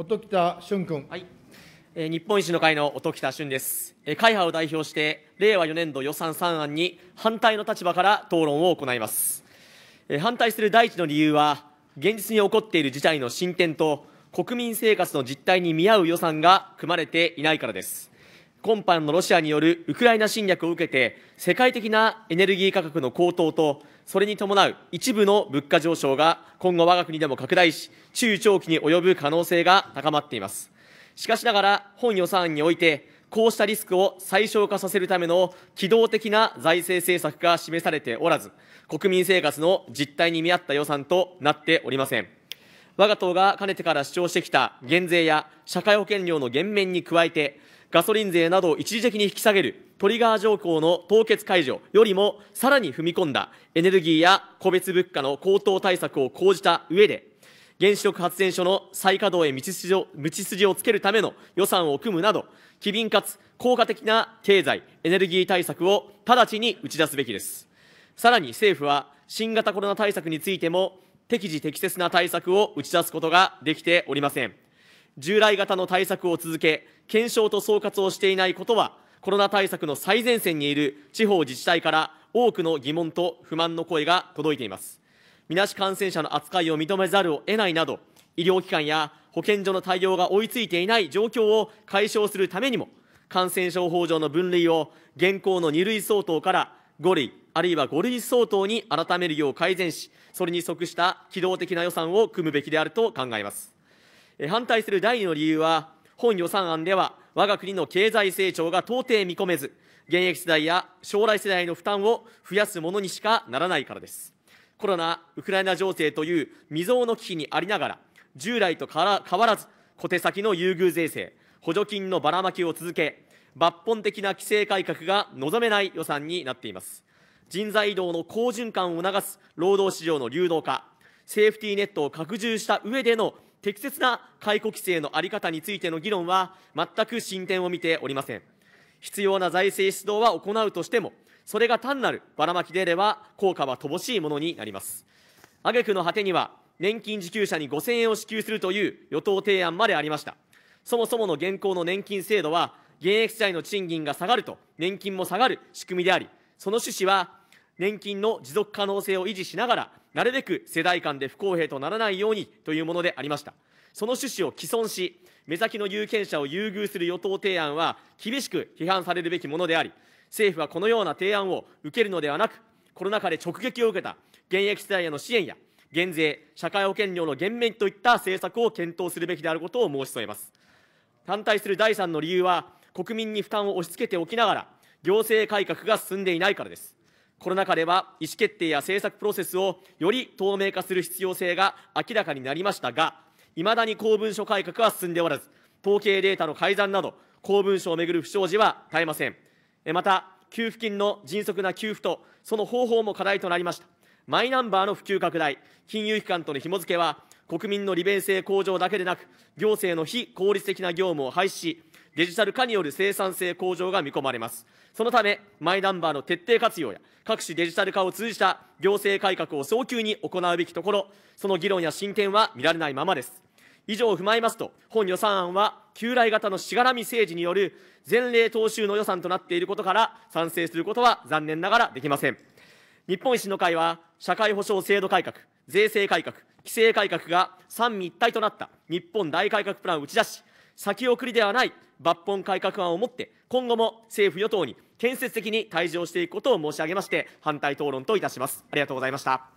音喜多俊君。はい。えー、日本維新の会の音喜多俊です。えー、会派を代表して、令和4年度予算三案に反対の立場から討論を行います。えー、反対する第一の理由は、現実に起こっている事態の進展と、国民生活の実態に見合う予算が組まれていないからです。今般のロシアによるウクライナ侵略を受けて、世界的なエネルギー価格の高騰と、それに伴う一部の物価上昇が今後、我が国でも拡大し、中長期に及ぶ可能性が高まっています。しかしながら、本予算案において、こうしたリスクを最小化させるための機動的な財政政策が示されておらず、国民生活の実態に見合った予算となっておりません。我が党がかねてから主張してきた減税や社会保険料の減免に加えて、ガソリン税などを一時的に引き下げるトリガー条項の凍結解除よりもさらに踏み込んだエネルギーや個別物価の高騰対策を講じた上で、原子力発電所の再稼働へ道筋を道筋をつけるための予算を組むなど、機敏かつ効果的な経済・エネルギー対策を直ちに打ち出すべきです。さらに政府は、新型コロナ対策についても、適時適切な対策を打ち出すことができておりません。従来型の対策を続け、検証と総括をしていないことは、コロナ対策の最前線にいる地方自治体から多くの疑問と不満の声が届いています。みなし感染者の扱いを認めざるを得ないなど、医療機関や保健所の対応が追いついていない状況を解消するためにも、感染症法上の分類を現行の2類相当から5類、あるいは5類相当に改めるよう改善し、それに即した機動的な予算を組むべきであると考えます。反対する第2の理由は、本予算案では、我が国の経済成長が到底見込めず、現役世代や将来世代の負担を増やすものにしかならないからです。コロナ、ウクライナ情勢という未曾有の危機にありながら、従来と変わらず、小手先の優遇税制、補助金のばらまきを続け、抜本的な規制改革が望めない予算になっています。人材移動の好循環を促す労働市場の流動化、セーフティーネットを拡充した上での適切な解雇規制の在り方についての議論は、全く進展を見ておりません。必要な財政出動は行うとしても、それが単なるばらまきであれば、効果は乏しいものになります。挙句の果てには、年金受給者に5000円を支給するという与党提案までありました。そもそもの現行の年金制度は、現役世代の賃金が下がると、年金も下がる仕組みであり、その趣旨は、年金の持続可能性を維持しながら、なるべく世代間で不公平とならないようにというものでありました。その趣旨を既存し、目先の有権者を優遇する与党提案は、厳しく批判されるべきものであり、政府はこのような提案を受けるのではなく、コロナ禍で直撃を受けた現役世代への支援や、減税、社会保険料の減免といった政策を検討するべきであることを申し添えます。反対する第3の理由は、国民に負担を押し付けておきながら、行政改革が進んでいないからです。コロナ禍では意思決定や政策プロセスをより透明化する必要性が明らかになりましたが、いまだに公文書改革は進んでおらず、統計データの改ざんなど、公文書をめぐる不祥事は絶えません。また、給付金の迅速な給付と、その方法も課題となりました。マイナンバーの普及拡大、金融機関との紐付けは、国民の利便性向上だけでなく、行政の非効率的な業務を廃止し、デジタル化による生産性向上が見込まれます。そのため、マイナンバーの徹底活用や、各種デジタル化を通じた行政改革を早急に行うべきところ、その議論や進展は見られないままです。以上を踏まえますと、本予算案は、旧来型のしがらみ政治による前例踏襲の予算となっていることから、賛成することは残念ながらできません。日本維新の会は、社会保障制度改革、税制改革、規制改革が三位一体となった日本大改革プランを打ち出し、先送りではない抜本改革案をもって、今後も政府・与党に建設的に対峙をしていくことを申し上げまして、反対討論といたします。ありがとうございました。